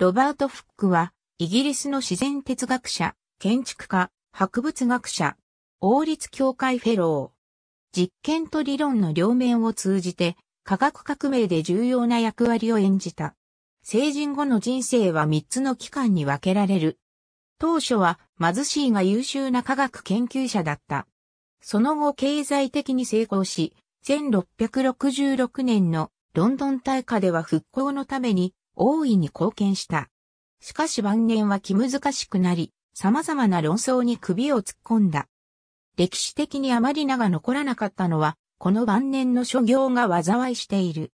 ロバート・フックは、イギリスの自然哲学者、建築家、博物学者、王立協会フェロー。実験と理論の両面を通じて、科学革命で重要な役割を演じた。成人後の人生は3つの期間に分けられる。当初は貧しいが優秀な科学研究者だった。その後経済的に成功し、1666年のロンドン大火では復興のために大いに貢献した。しかし晩年は気難しくなり、様々な論争に首を突っ込んだ。歴史的にあまり名が残らなかったのは、この晩年の諸行が災いしている。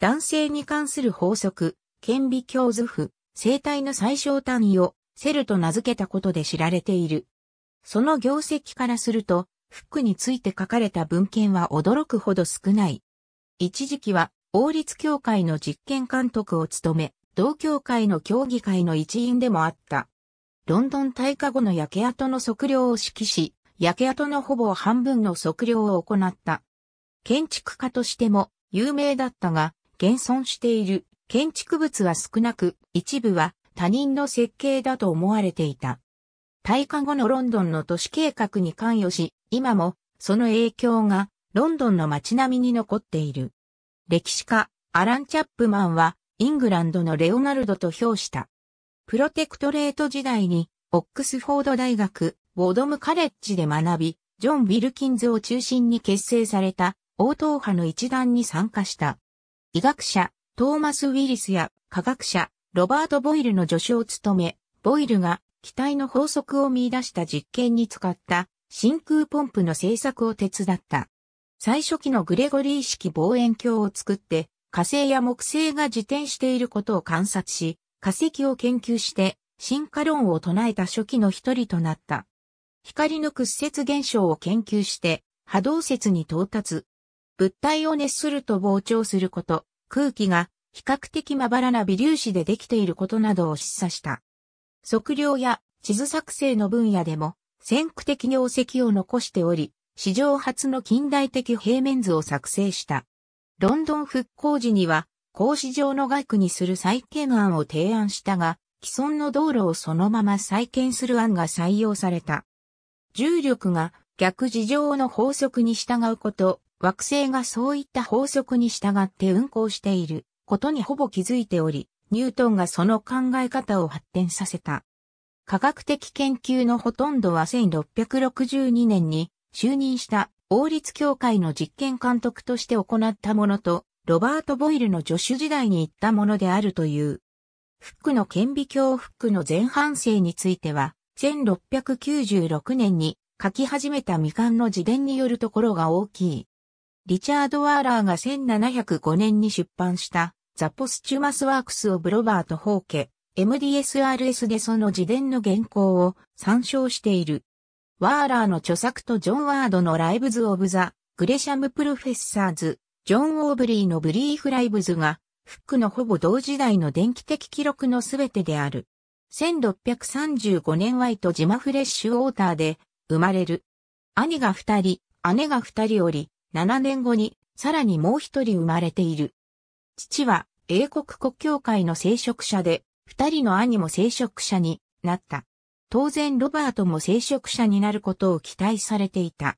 男性に関する法則、顕微鏡図譜、生体の最小単位をセルと名付けたことで知られている。その業績からすると、フックについて書かれた文献は驚くほど少ない。一時期は法律協会の実験監督を務め、同協会の協議会の一員でもあった。ロンドン大火後の焼け跡の測量を指揮し、焼け跡のほぼ半分の測量を行った。建築家としても有名だったが、現存している建築物は少なく、一部は他人の設計だと思われていた。大火後のロンドンの都市計画に関与し、今もその影響がロンドンの街並みに残っている。歴史家、アラン・チャップマンは、イングランドのレオナルドと評した。プロテクトレート時代に、オックスフォード大学、ウォドムカレッジで学び、ジョン・ウィルキンズを中心に結成された、応答派の一団に参加した。医学者、トーマス・ウィリスや科学者、ロバート・ボイルの助手を務め、ボイルが機体の法則を見出した実験に使った真空ポンプの製作を手伝った。最初期のグレゴリー式望遠鏡を作って、火星や木星が自転していることを観察し、化石を研究して、進化論を唱えた初期の一人となった。光の屈折現象を研究して、波動説に到達。物体を熱すると膨張すること、空気が比較的まばらな微粒子でできていることなどを示唆した。測量や地図作成の分野でも先駆的業績を残しており、史上初の近代的平面図を作成した。ロンドン復興時には、格子状の外区にする再建案を提案したが、既存の道路をそのまま再建する案が採用された。重力が逆事情の法則に従うこと、惑星がそういった法則に従って運行していることにほぼ気づいており、ニュートンがその考え方を発展させた。科学的研究のほとんどは1662年に就任した王立協会の実験監督として行ったものと、ロバート・ボイルの助手時代に行ったものであるという。フックの顕微鏡フックの前半生については、1696年に書き始めた未完の自伝によるところが大きい。リチャード・ワーラーが1705年に出版したザ・ポスチュマス・ワークス・オブ・ロバート・ホーケ、MDSRS でその自伝の原稿を参照している。ワーラーの著作とジョン・ワードのライブズ・オブ・ザ・グレシャム・プロフェッサーズ、ジョン・オーブリーのブリーフ・ライブズが、フックのほぼ同時代の電気的記録のすべてである。1635年ワイト・ジマ・フレッシュ・ウォーターで生まれる。兄が二人、姉が二人おり、7年後に、さらにもう一人生まれている。父は、英国国教会の聖職者で、二人の兄も聖職者になった。当然ロバートも聖職者になることを期待されていた。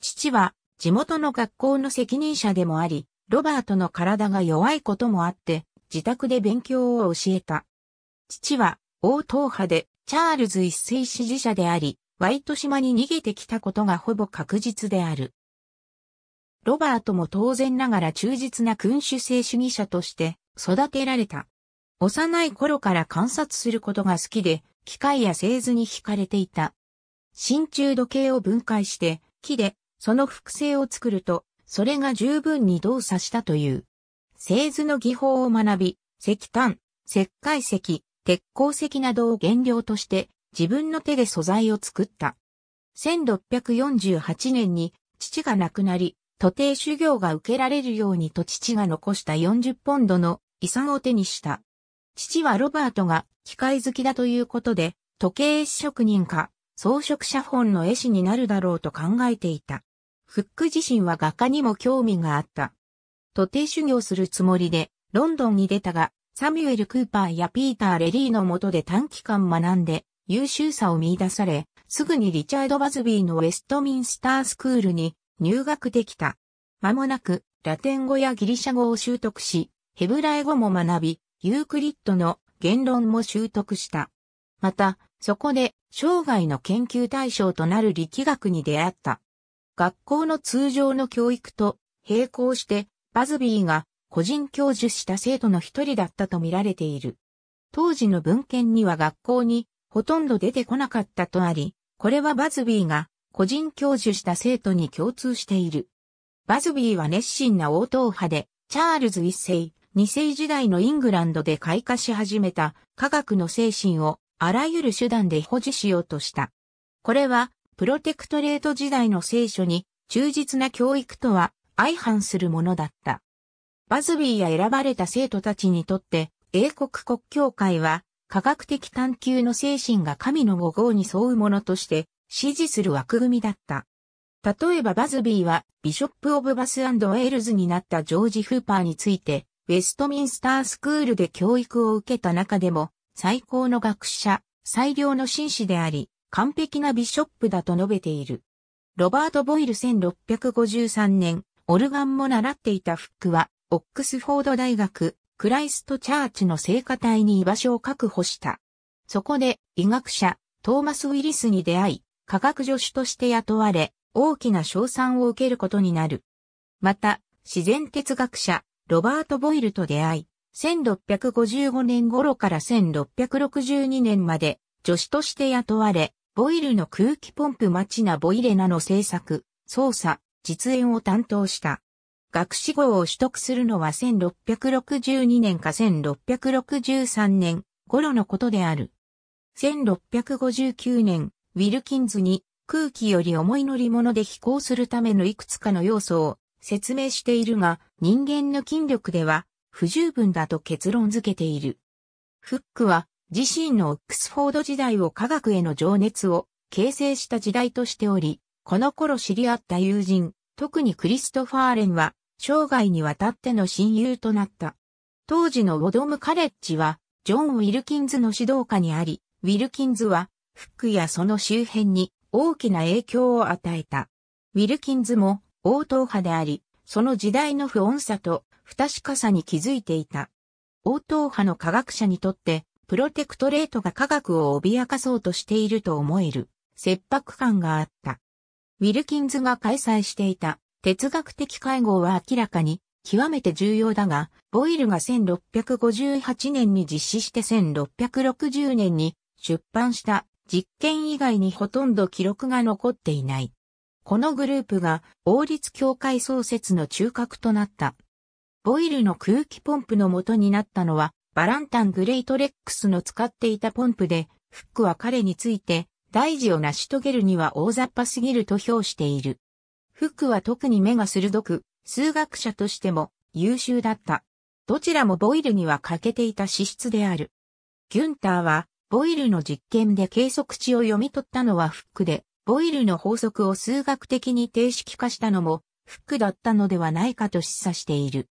父は地元の学校の責任者でもあり、ロバートの体が弱いこともあって、自宅で勉強を教えた。父は王党派でチャールズ一世支持者であり、ワイト島に逃げてきたことがほぼ確実である。ロバートも当然ながら忠実な君主制主義者として育てられた。幼い頃から観察することが好きで、機械や製図に惹かれていた。真鍮時計を分解して、木で、その複製を作ると、それが十分に動作したという。製図の技法を学び、石炭、石灰石、鉄鉱石などを原料として、自分の手で素材を作った。1648年に父が亡くなり、徒弟修行が受けられるようにと父が残した40ポンドの遺産を手にした。父はロバートが機械好きだということで、時計職人か、装飾写本の絵師になるだろうと考えていた。フック自身は画家にも興味があった。徒弟修行するつもりで、ロンドンに出たが、サミュエル・クーパーやピーター・レリーの下で短期間学んで、優秀さを見出され、すぐにリチャード・バズビーのウェストミンスタースクールに入学できた。間もなく、ラテン語やギリシャ語を習得し、ヘブライ語も学び、ユークリッドの言論も習得した。また、そこで生涯の研究対象となる力学に出会った。学校の通常の教育と並行して、バズビーが個人教授した生徒の一人だったと見られている。当時の文献には学校にほとんど出てこなかったとあり、これはバズビーが個人教授した生徒に共通している。バズビーは熱心な応答派で、チャールズ一世、二世時代のイングランドで開花し始めた科学の精神をあらゆる手段で保持しようとした。これはプロテクトレート時代の聖書に忠実な教育とは相反するものだった。バズビーや選ばれた生徒たちにとって英国国教会は科学的探求の精神が神の母号に沿うものとして支持する枠組みだった。例えばバズビーはビショップ・オブ・バスウェールズになったジョージ・フーパーについてウェストミンスタースクールで教育を受けた中でも、最高の学者、最良の紳士であり、完璧なビショップだと述べている。ロバート・ボイル1653年、オルガンも習っていたフックは、オックスフォード大学、クライストチャーチの聖歌隊に居場所を確保した。そこで、医学者、トーマス・ウィリスに出会い、科学助手として雇われ、大きな賞賛を受けることになる。また、自然哲学者、ロバート・ボイルと出会い、1655年頃から1662年まで助手として雇われ、ボイルの空気ポンプマチナ・ボイレナの制作、操作、実演を担当した。学士号を取得するのは1662年か1663年頃のことである。1659年、ウィルキンズに空気より重い乗り物で飛行するためのいくつかの要素を説明しているが、人間の筋力では不十分だと結論付けている。フックは自身のオックスフォード時代を科学への情熱を形成した時代としており、この頃知り合った友人、特にクリストファーレンは生涯にわたっての親友となった。当時のウォドムカレッジはジョン・ウィルキンズの指導下にあり、ウィルキンズはフックやその周辺に大きな影響を与えた。ウィルキンズも応答派であり、その時代の不穏さと不確かさに気づいていた。応答派の科学者にとって、プロテクトレートが科学を脅かそうとしていると思える、切迫感があった。ウィルキンズが開催していた哲学的会合は明らかに極めて重要だが、ボイルが1658年に実施して1660年に出版した実験以外にほとんど記録が残っていない。このグループが王立協会創設の中核となった。ボイルの空気ポンプの元になったのは、バランタン・グレイトレックスの使っていたポンプで、フックは彼について、大事を成し遂げるには大雑把すぎると評している。フックは特に目が鋭く、数学者としても優秀だった。どちらもボイルには欠けていた資質である。ギュンターは、ボイルの実験で計測値を読み取ったのはフックで、ボイルの法則を数学的に定式化したのも、フックだったのではないかと示唆している。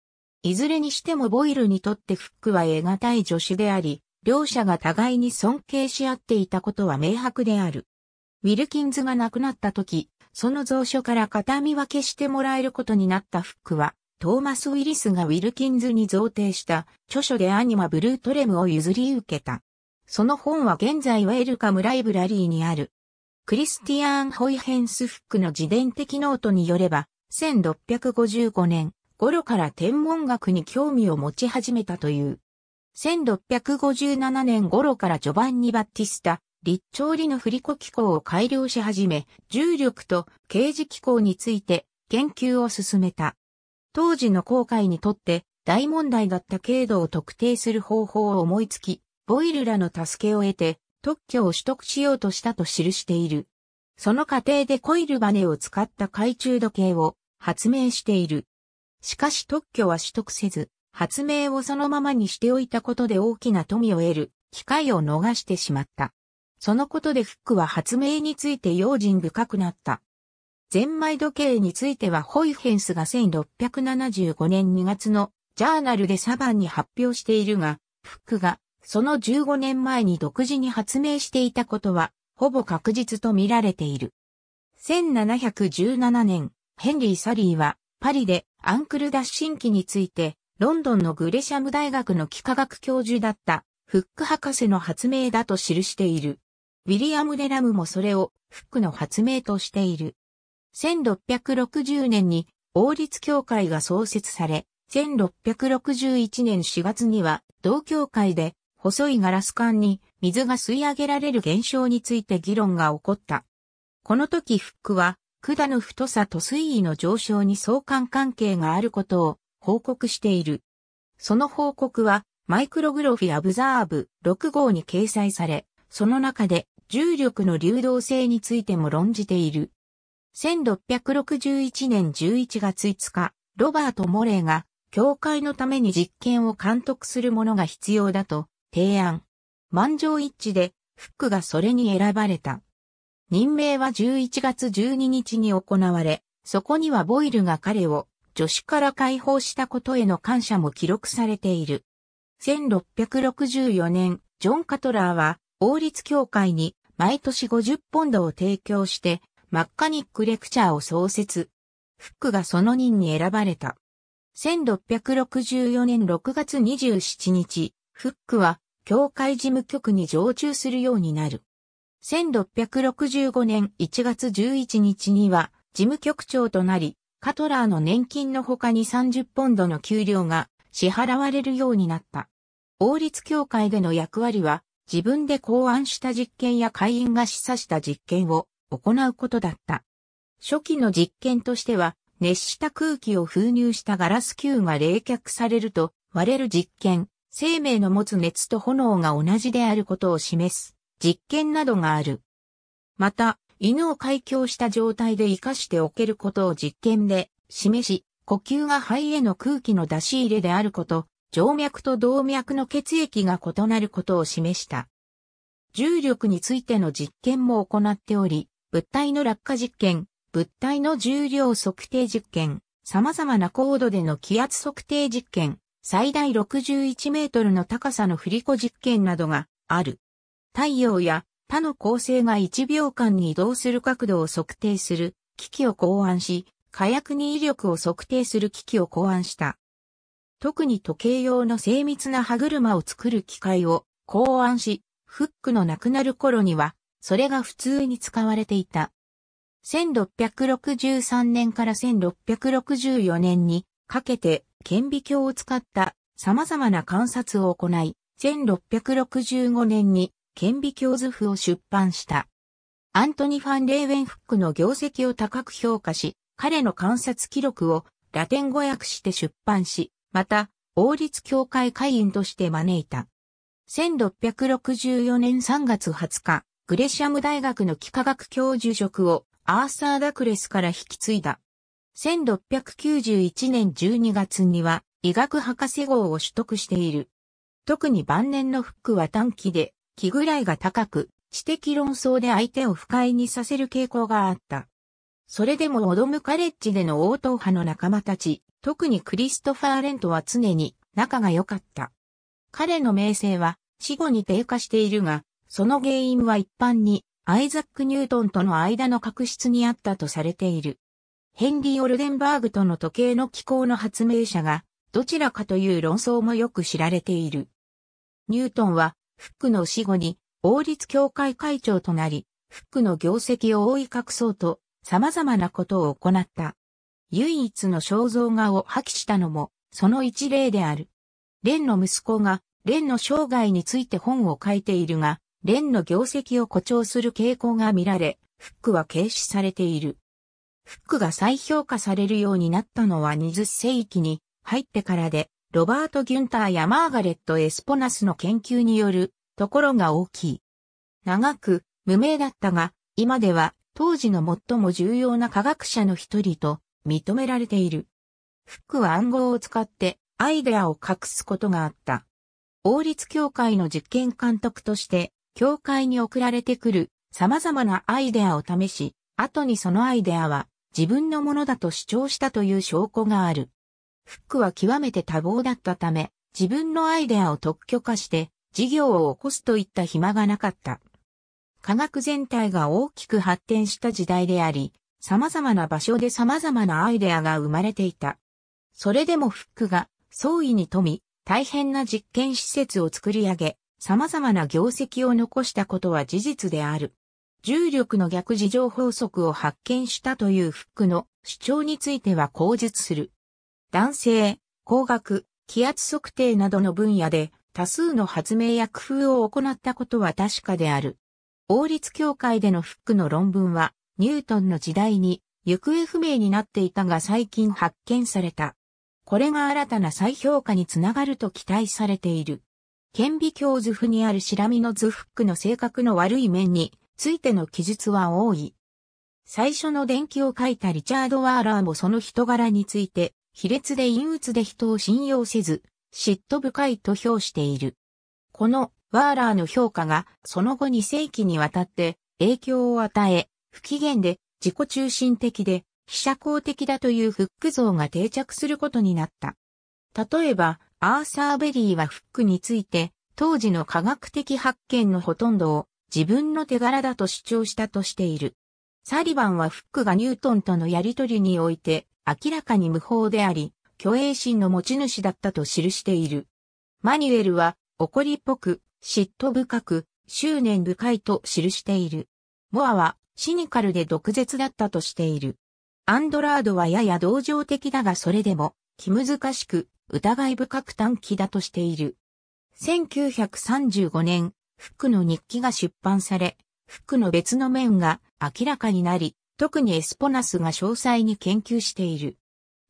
いずれにしてもボイルにとってフックは得難い助手であり、両者が互いに尊敬し合っていたことは明白である。ウィルキンズが亡くなった時、その蔵書から片見分けしてもらえることになったフックは、トーマス・ウィリスがウィルキンズに贈呈した著書でアニマ・ブルートレムを譲り受けた。その本は現在ウェルカム・ライブラリーにあるクリスティアーン・ホイヘンスフックの自伝的ノートによれば、1655年頃から天文学に興味を持ち始めたという。1657年頃からジョバンニ・バッティスタ、立調理の振り子機構を改良し始め、重力と刑事機構について研究を進めた。当時の航海にとって大問題だった経度を特定する方法を思いつき、ボイルらの助けを得て、特許を取得しようとしたと記している。その過程でコイルバネを使った懐中時計を発明している。しかし特許は取得せず、発明をそのままにしておいたことで大きな富を得る機会を逃してしまった。そのことでフックは発明について用心深くなった。ゼンマイ時計についてはホイフェンスが1675年2月のジャーナルでサバンに発表しているが、フックがその15年前に独自に発明していたことは、ほぼ確実と見られている。1717年、ヘンリー・サリーは、パリでアンクル脱進機について、ロンドンのグレシャム大学の幾何学教授だった、フック博士の発明だと記している。ウィリアム・デラムもそれをフックの発明としている。1660年に王立協会が創設され、1661年4月には同協会で細いガラス管に水が吸い上げられる現象について議論が起こった。この時フックは、管の太さと水位の上昇に相関関係があることを報告している。その報告は、マイクログロフィアブザーブ6号に掲載され、その中で重力の流動性についても論じている。1661年11月5日、ロバート・モレーが、教会のために実験を監督するものが必要だと提案。満場一致で、フックがそれに選ばれた。任命は11月12日に行われ、そこにはボイルが彼を助手から解放したことへの感謝も記録されている。1664年、ジョン・カトラーは王立協会に毎年50ポンドを提供して、マッカニックレクチャーを創設。フックがその任に選ばれた。1664年6月27日、フックは教会事務局に常駐するようになる。1665年1月11日には事務局長となり、カトラーの年金の他に30ポンドの給料が支払われるようになった。王立協会での役割は、自分で考案した実験や会員が示唆した実験を行うことだった。初期の実験としては、熱した空気を封入したガラス球が冷却されると割れる実験、生命の持つ熱と炎が同じであることを示す実験などがある。また、犬を開胸した状態で生かしておけることを実験で示し、呼吸が肺への空気の出し入れであること、静脈と動脈の血液が異なることを示した。重力についての実験も行っており、物体の落下実験、物体の重量測定実験、様々な高度での気圧測定実験、最大61メートルの高さの振り子実験などがある。太陽や他の恒星が1秒間に移動する角度を測定する機器を考案し、火薬に威力を測定する機器を考案した。特に時計用の精密な歯車を作る機械を考案し、フックのなくなる頃には、それが普通に使われていた。1663年から1664年にかけて顕微鏡を使った様々な観察を行い、1665年に顕微鏡図譜を出版した。アントニ・ファン・レーウェンフックの業績を高く評価し、彼の観察記録をラテン語訳して出版し、また、王立協会会員として招いた。1664年3月20日、グレシャム大学の幾何学教授職をアーサー・ダクレスから引き継いだ。1691年12月には医学博士号を取得している。特に晩年のフックは短期で、気ぐらいが高く、知的論争で相手を不快にさせる傾向があった。それでもオドムカレッジでの応答派の仲間たち、特にクリストファー・レントは常に仲が良かった。彼の名声は死後に低下しているが、その原因は一般にアイザック・ニュートンとの間の確執にあったとされている。ヘンリー・オルデンバーグとの時計の機構の発明者が、どちらかという論争もよく知られている。ニュートンは、フックの死後に、王立協会会長となり、フックの業績を覆い隠そうと、様々なことを行った。唯一の肖像画を破棄したのも、その一例である。レンの息子が、レンの生涯について本を書いているが、レンの業績を誇張する傾向が見られ、フックは軽視されている。フックが再評価されるようになったのは20世紀に入ってからで、ロバート・ギュンターやマーガレット・エスポナスの研究によるところが大きい。長く無名だったが、今では当時の最も重要な科学者の一人と認められている。フックは暗号を使ってアイデアを隠すことがあった。王立協会の実験監督として、協会に送られてくる様々なアイデアを試し、後にそのアイデアは自分のものだと主張したという証拠がある。フックは極めて多忙だったため、自分のアイデアを特許化して、事業を起こすといった暇がなかった。科学全体が大きく発展した時代であり、様々な場所で様々なアイデアが生まれていた。それでもフックが創意に富み、大変な実験施設を作り上げ、様々な業績を残したことは事実である。重力の逆事情法則を発見したというフックの主張については口述する。男性、工学、気圧測定などの分野で多数の発明や工夫を行ったことは確かである。王立協会でのフックの論文は、ニュートンの時代に行方不明になっていたが最近発見された。これが新たな再評価につながると期待されている。顕微鏡図譜にあるシラミの図フックの性格の悪い面についての記述は多い。最初の伝記を書いたリチャード・ワーラーもその人柄について、卑劣で陰鬱で人を信用せず、嫉妬深いと評している。このワーラーの評価がその後2世紀にわたって影響を与え、不機嫌で自己中心的で非社交的だというフック像が定着することになった。例えば、アーサー・ベリーはフックについて、当時の科学的発見のほとんどを自分の手柄だと主張したとしている。サリバンはフックがニュートンとのやりとりにおいて明らかに無法であり、虚栄心の持ち主だったと記している。マニュエルは怒りっぽく、嫉妬深く、執念深いと記している。モアはシニカルで毒舌だったとしている。アンドラードはやや同情的だがそれでも気難しく疑い深く短期だとしている。1935年、フックの日記が出版され、フックの別の面が明らかになり、特にエスポナスが詳細に研究している。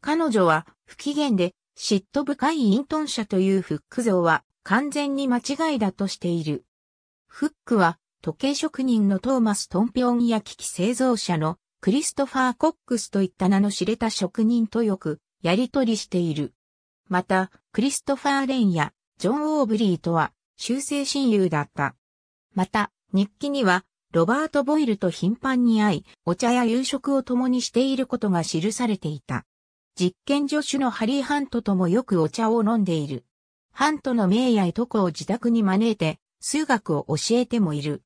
彼女は不機嫌で嫉妬深いト遁者というフック像は完全に間違いだとしている。フックは時計職人のトーマス・トンピョンや機器製造者のクリストファー・コックスといった名の知れた職人とよくやりとりしている。また、クリストファー・レンやジョン・オーブリーとは修正親友だった。また、日記には、ロバート・ボイルと頻繁に会い、お茶や夕食を共にしていることが記されていた。実験助手のハリー・ハントともよくお茶を飲んでいる。ハントの名やいとこを自宅に招いて、数学を教えてもいる。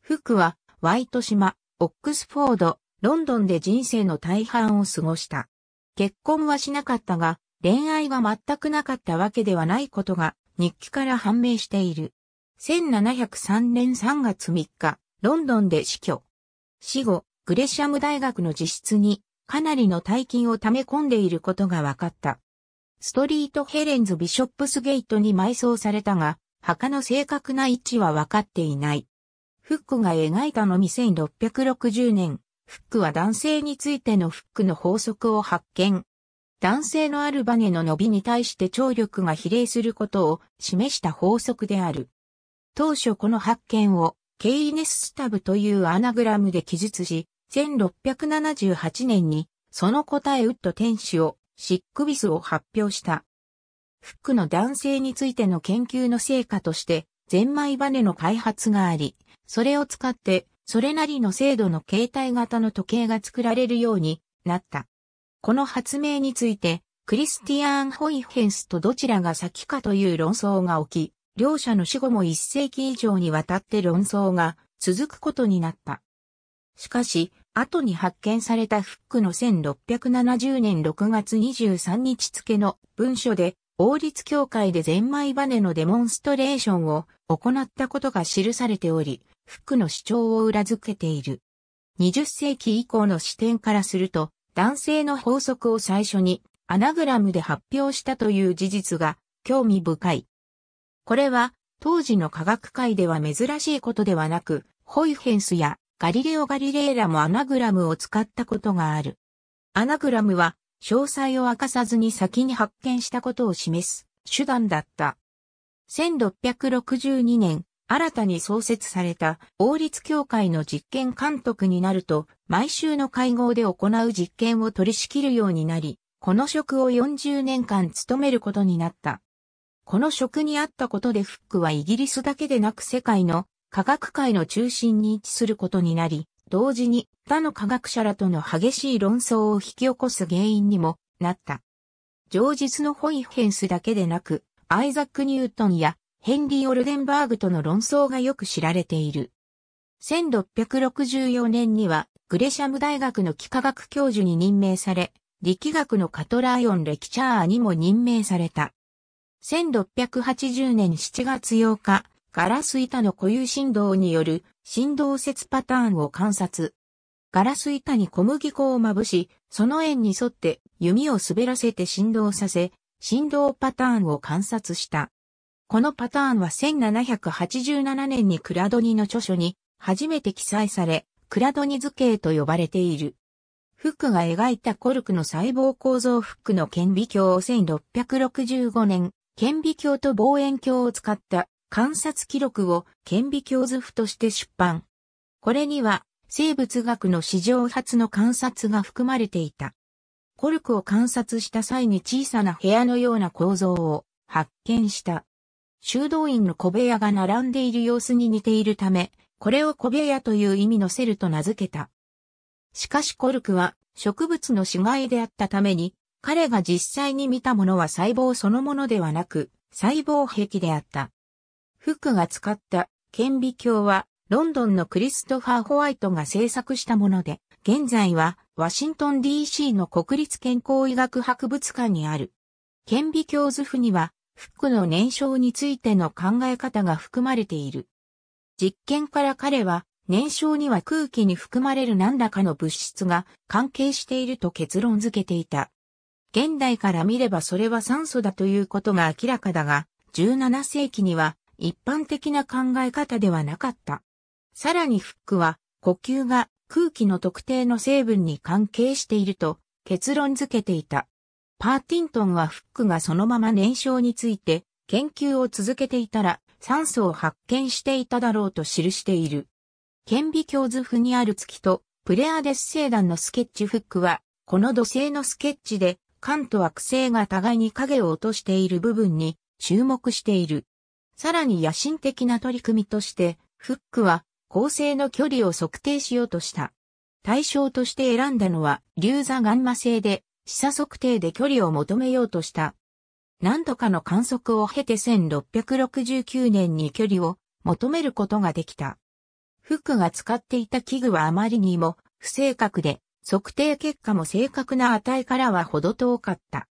フクは、ワイト島、オックスフォード、ロンドンで人生の大半を過ごした。結婚はしなかったが、恋愛は全くなかったわけではないことが日記から判明している。1703年3月3日、ロンドンで死去。死後、グレシャム大学の自室にかなりの大金を溜め込んでいることが分かった。ストリートヘレンズ・ビショップスゲートに埋葬されたが、墓の正確な位置は分かっていない。フックが描いたの1660年、フックは男性についてのフックの法則を発見、男性のあるバネの伸びに対して張力が比例することを示した法則である。当初この発見をケイネススタブというアナグラムで記述し、1678年にその答えウッド天使をシックビスを発表した。フックの男性についての研究の成果としてゼンマイバネの開発があり、それを使ってそれなりの精度の携帯型の時計が作られるようになった。この発明について、クリスティアーン・ホイヘンスとどちらが先かという論争が起き、両者の死後も一世紀以上にわたって論争が続くことになった。しかし、後に発見されたフックの1670年6月23日付の文書で、王立協会でゼンマイバネのデモンストレーションを行ったことが記されており、フックの主張を裏付けている。20世紀以降の視点からすると、男性の法則を最初にアナグラムで発表したという事実が興味深い。これは当時の科学界では珍しいことではなく、ホイヘンスやガリレオ・ガリレーラもアナグラムを使ったことがある。アナグラムは詳細を明かさずに先に発見したことを示す手段だった。1662年、新たに創設された王立協会の実験監督になると、毎週の会合で行う実験を取り仕切るようになり、この職を40年間務めることになった。この職にあったことでフックはイギリスだけでなく世界の科学界の中心に位置することになり、同時に他の科学者らとの激しい論争を引き起こす原因にもなった。上述のホイヘンスだけでなく、アイザック・ニュートンやヘンリー・オルデンバーグとの論争がよく知られている。1664年にはグレシャム大学の幾何学教授に任命され、力学のカトライオンレキチャーにも任命された。1680年7月8日、ガラス板の固有振動による振動説パターンを観察。ガラス板に小麦粉をまぶし、その円に沿って弓を滑らせて振動させ、振動パターンを観察した。このパターンは1787年にクラドニの著書に初めて記載され、クラドニ図形と呼ばれている。フックが描いたコルクの細胞構造フックの顕微鏡を1665年、顕微鏡と望遠鏡を使った観察記録を顕微鏡図譜として出版。これには生物学の史上初の観察が含まれていた。コルクを観察した際に小さな部屋のような構造を発見した。修道院の小部屋が並んでいる様子に似ているため、これを小部屋という意味のセルと名付けた。しかしコルクは植物の死骸であったために、彼が実際に見たものは細胞そのものではなく、細胞壁であった。フックが使った顕微鏡は、ロンドンのクリストファー・ホワイトが制作したもので、現在はワシントン DC の国立健康医学博物館にある。顕微鏡図譜にはフックの燃焼についての考え方が含まれている。実験から彼は、燃焼には空気に含まれる何らかの物質が関係していると結論付けていた。現代から見ればそれは酸素だということが明らかだが、17世紀には一般的な考え方ではなかった。さらにフックは呼吸が空気の特定の成分に関係していると結論付けていた。パーティントンはフックがそのまま燃焼について研究を続けていたら酸素を発見していただろうと記している。顕微鏡図譜にある月とプレアデス星団のスケッチフックは、この土星のスケッチで、環と惑星が互いに影を落としている部分に注目している。さらに野心的な取り組みとして、フックは恒星の距離を測定しようとした。対象として選んだのは、ー座ガンマ星で、視差測定で距離を求めようとした。何度かの観測を経て1669年に距離を求めることができた。フックが使っていた器具はあまりにも不正確で、測定結果も正確な値からは程遠かった。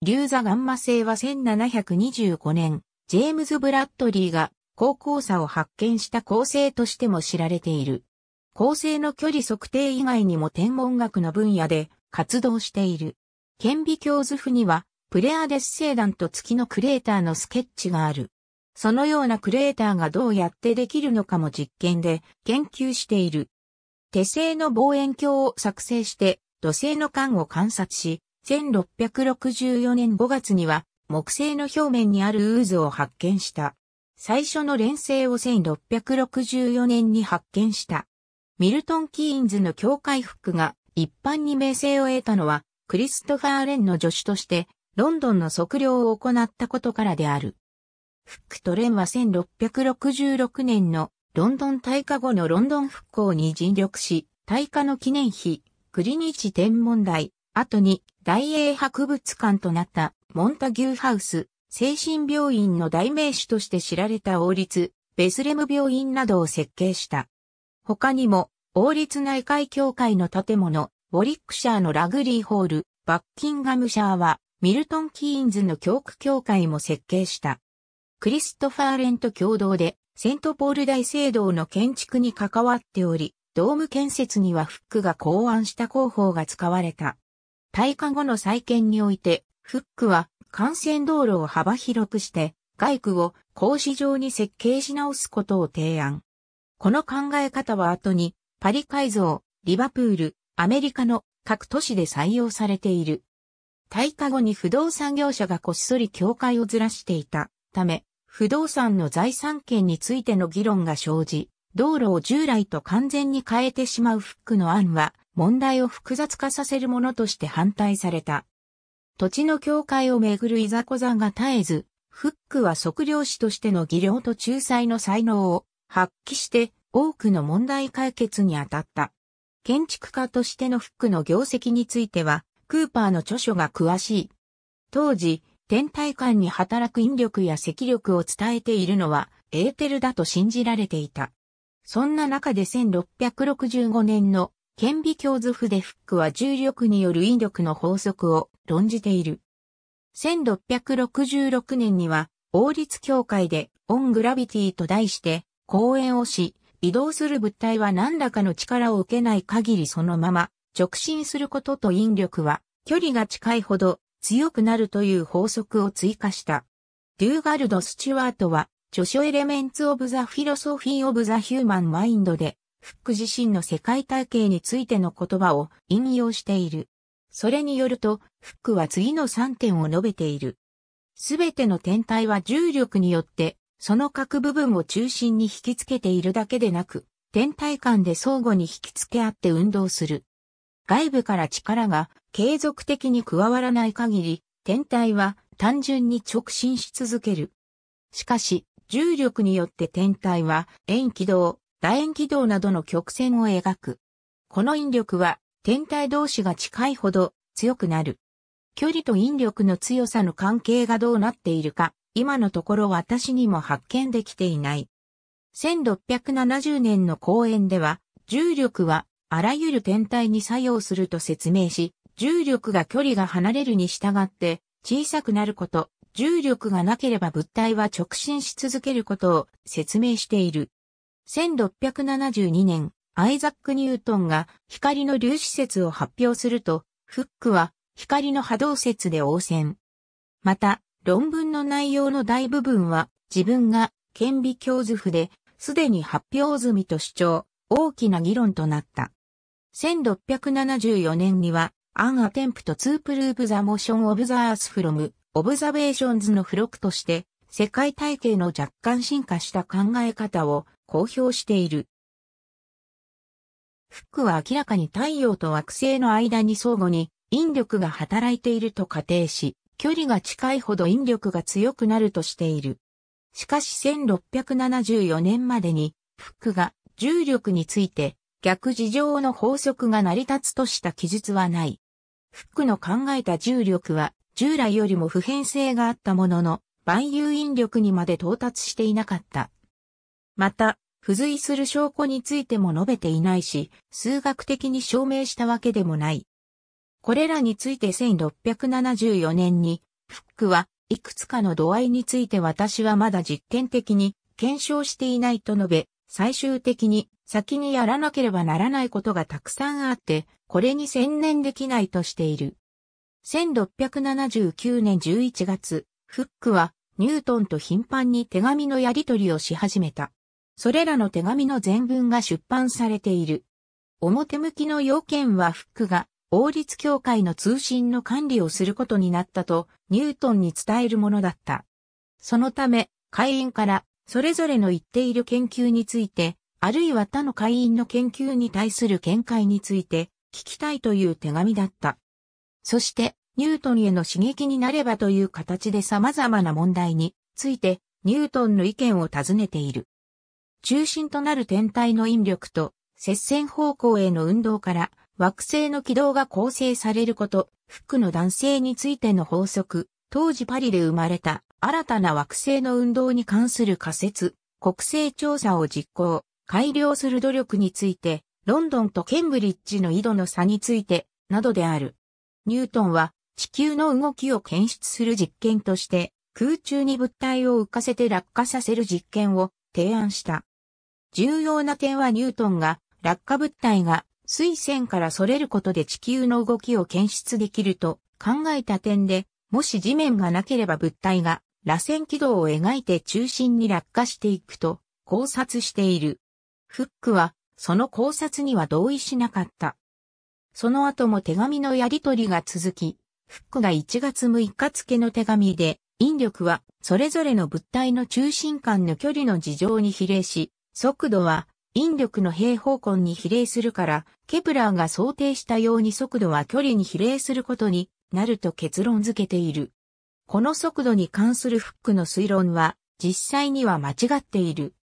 流座ガンマ星は1725年、ジェームズ・ブラッドリーが高校差を発見した構成としても知られている。恒星の距離測定以外にも天文学の分野で活動している。顕微鏡図譜には、プレアデス星団と月のクレーターのスケッチがある。そのようなクレーターがどうやってできるのかも実験で研究している。手製の望遠鏡を作成して土星の間を観察し、1664年5月には木星の表面にある渦を発見した。最初の連星を1664年に発見した。ミルトン・キーンズの境界服が一般に名声を得たのはクリストファー・レンの助手として、ロンドンの測量を行ったことからである。フックとレンは1666年のロンドン大火後のロンドン復興に尽力し、大火の記念碑、クリニチ天文台、後に大英博物館となったモンタギューハウス、精神病院の代名詞として知られた王立、ベスレム病院などを設計した。他にも、王立内海協会の建物、ウォリックシャーのラグリーホール、バッキンガムシャーは、ミルトン・キーンズの教区協会も設計した。クリストファーレンと共同で、セントポール大聖堂の建築に関わっており、ドーム建設にはフックが考案した工法が使われた。退化後の再建において、フックは幹線道路を幅広くして、外区を格子状に設計し直すことを提案。この考え方は後に、パリ改造、リバプール、アメリカの各都市で採用されている。退化後に不動産業者がこっそり境界をずらしていたため、不動産の財産権についての議論が生じ、道路を従来と完全に変えてしまうフックの案は、問題を複雑化させるものとして反対された。土地の境界をめぐるいざこざが絶えず、フックは測量士としての技量と仲裁の才能を発揮して多くの問題解決に当たった。建築家としてのフックの業績については、クーパーの著書が詳しい。当時、天体観に働く引力や積力を伝えているのは、エーテルだと信じられていた。そんな中で1665年の顕微鏡図譜でフックは重力による引力の法則を論じている。1666年には、王立協会でオングラビティと題して講演をし、移動する物体は何らかの力を受けない限りそのまま直進することと引力は距離が近いほど強くなるという法則を追加した。デューガルド・スチュワートは著書エレメンツ・オブ・ザ・フィロソフィー・オブ・ザ・ヒューマン・マインドでフック自身の世界体系についての言葉を引用している。それによると、フックは次の3点を述べている。すべての天体は重力によってその各部分を中心に引き付けているだけでなく、天体間で相互に引き付け合って運動する。外部から力が継続的に加わらない限り、天体は単純に直進し続ける。しかし、重力によって天体は円軌道、楕円軌道などの曲線を描く。この引力は天体同士が近いほど強くなる。距離と引力の強さの関係がどうなっているか今のところ私にも発見できていない。1670年の講演では、重力はあらゆる天体に作用すると説明し、重力が距離が離れるに従って小さくなること、重力がなければ物体は直進し続けることを説明している。1672年、アイザック・ニュートンが光の粒子説を発表すると、フックは光の波動説で応戦。また、論文の内容の大部分は自分が顕微鏡図譜で、すでに発表済みと主張、大きな議論となった。1674年には、アンアテンプトープルーブザモーションオブザアースフロム、オブザベーションズの付録として、世界体系の若干進化した考え方を公表している。フックは明らかに太陽と惑星の間に相互に引力が働いていると仮定し、距離が近いほど引力が強くなるとしている。しかし1674年までに、フックが重力について逆事情の法則が成り立つとした記述はない。フックの考えた重力は従来よりも普遍性があったものの、万有引力にまで到達していなかった。また、付随する証拠についても述べていないし、数学的に証明したわけでもない。これらについて1674年に、フックは、いくつかの度合いについて私はまだ実験的に検証していないと述べ、最終的に先にやらなければならないことがたくさんあって、これに専念できないとしている。1679年11月、フックはニュートンと頻繁に手紙のやり取りをし始めた。それらの手紙の全文が出版されている。表向きの要件はフックが王立協会の通信の管理をすることになったとニュートンに伝えるものだった。そのため、会員からそれぞれの言っている研究について、あるいは他の会員の研究に対する見解について聞きたいという手紙だった。そして、ニュートンへの刺激になればという形で様々な問題についてニュートンの意見を尋ねている。中心となる天体の引力と接線方向への運動から惑星の軌道が構成されること、フックの男性についての法則、当時パリで生まれた新たな惑星の運動に関する仮説、国勢調査を実行、改良する努力について、ロンドンとケンブリッジの緯度の差について、などである。ニュートンは地球の動きを検出する実験として、空中に物体を浮かせて落下させる実験を提案した。重要な点はニュートンが落下物体が水線から逸れることで地球の動きを検出できると考えた点で、もし地面がなければ物体が螺旋軌道を描いて中心に落下していくと考察している。フックはその考察には同意しなかった。その後も手紙のやり取りが続き、フックが1月6日付の手紙で、引力はそれぞれの物体の中心間の距離の事情に比例し、速度は引力の平方根に比例するから、ケプラーが想定したように速度は距離に比例することになると結論付けている。この速度に関するフックの推論は、実際には間違っている。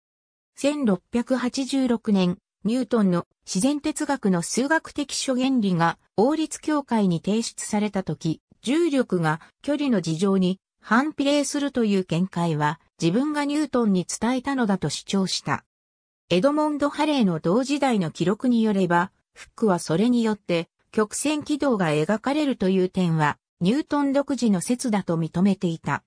1686年、ニュートンの自然哲学の数学的諸原理が王立協会に提出された時、重力が距離の事情に反比例するという見解は自分がニュートンに伝えたのだと主張した。エドモンド・ハレーの同時代の記録によれば、フックはそれによって曲線軌道が描かれるという点は、ニュートン独自の説だと認めていた。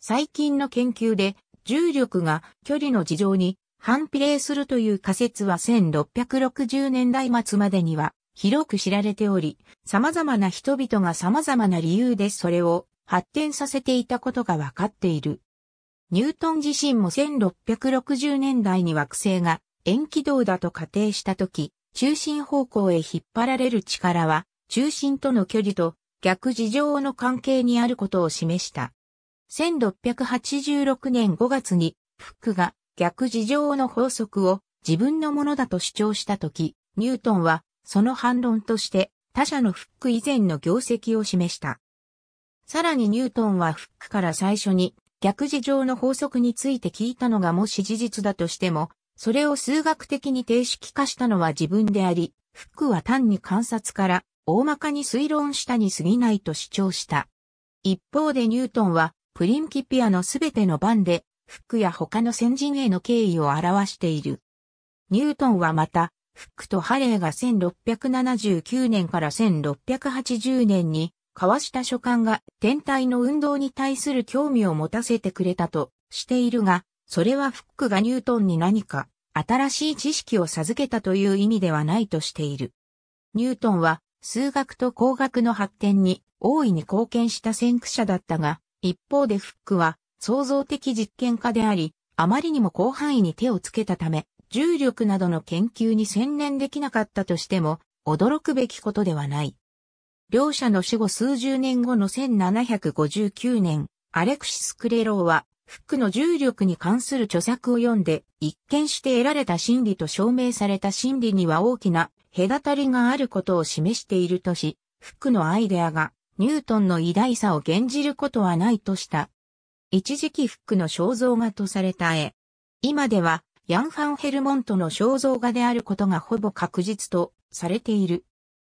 最近の研究で、重力が距離の事情に反比例するという仮説は1660年代末までには広く知られており、様々な人々が様々な理由でそれを発展させていたことがわかっている。ニュートン自身も1660年代に惑星が円軌道だと仮定したとき、中心方向へ引っ張られる力は、中心との距離と逆事情の関係にあることを示した。1686年5月に、フックが逆事情の法則を自分のものだと主張したとき、ニュートンはその反論として他者のフック以前の業績を示した。さらにニュートンはフックから最初に逆事情の法則について聞いたのがもし事実だとしても、それを数学的に定式化したのは自分であり、フックは単に観察から大まかに推論したに過ぎないと主張した。一方でニュートンは、プリンキピアのすべての番で、フックや他の先人への敬意を表している。ニュートンはまた、フックとハレーが1679年から1680年に交わした書簡が天体の運動に対する興味を持たせてくれたとしているが、それはフックがニュートンに何か新しい知識を授けたという意味ではないとしている。ニュートンは数学と工学の発展に大いに貢献した先駆者だったが、一方でフックは創造的実験家であり、あまりにも広範囲に手をつけたため、重力などの研究に専念できなかったとしても、驚くべきことではない。両者の死後数十年後の1759年、アレクシス・クレローは、フックの重力に関する著作を読んで、一見して得られた真理と証明された真理には大きな隔たりがあることを示しているとし、フックのアイデアがニュートンの偉大さを現じることはないとした。一時期フックの肖像画とされた絵。今では、ヤン・ファン・ヘルモントの肖像画であることがほぼ確実とされている。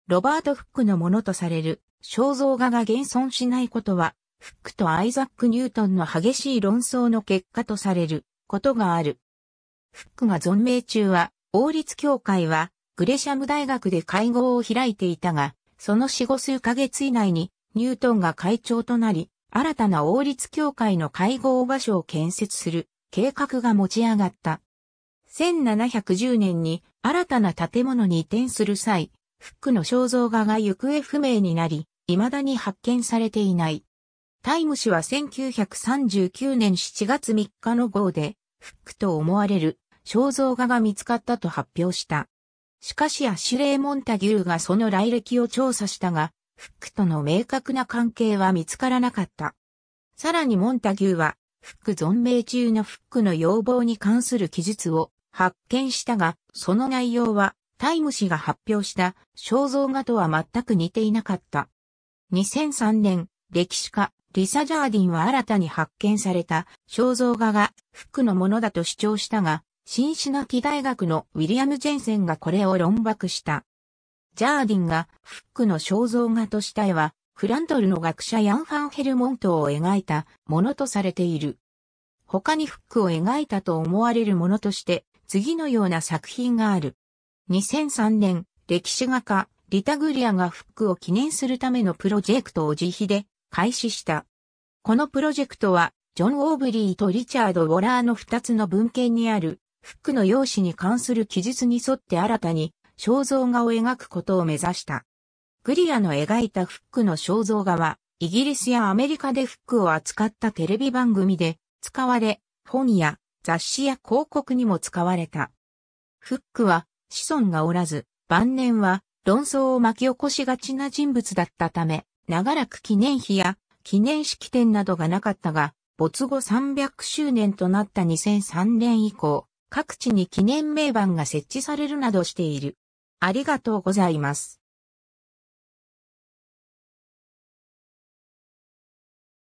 ロバート・フックのものとされる肖像画が現存しないことは、フックとアイザック・ニュートンの激しい論争の結果とされることがある。フックが存命中は、王立協会はグレシャム大学で会合を開いていたが、その死後数ヶ月以内にニュートンが会長となり、新たな王立協会の会合場所を建設する計画が持ち上がった。1710年に新たな建物に移転する際、フックの肖像画が行方不明になり、未だに発見されていない。タイム氏は1939年7月3日の号で、フックと思われる肖像画が見つかったと発表した。しかしアシュレー・モンタギューがその来歴を調査したが、フックとの明確な関係は見つからなかった。さらにモンタギューは、フック存命中のフックの要望に関する記述を発見したが、その内容はタイム誌が発表した肖像画とは全く似ていなかった。2003年、歴史家、リサ・ジャーディンは新たに発見された肖像画がフックのものだと主張したが、新シナ大学のウィリアム・ジェンセンがこれを論爆した。ジャーディンがフックの肖像画とした絵は、フランドルの学者ヤン・ファンヘルモントを描いたものとされている。他にフックを描いたと思われるものとして、次のような作品がある。2003年、歴史画家、リタグリアがフックを記念するためのプロジェクトを自費で開始した。このプロジェクトは、ジョン・オーブリーとリチャード・ウォラーの2つの文献にある、フックの用紙に関する記述に沿って新たに肖像画を描くことを目指した。グリアの描いたフックの肖像画は、イギリスやアメリカでフックを扱ったテレビ番組で使われ、本や雑誌や広告にも使われた。フックは子孫がおらず、晩年は論争を巻き起こしがちな人物だったため、長らく記念碑や記念式典などがなかったが、没後300周年となった2003年以降、各地に記念名板が設置されるなどしている。ありがとうございます。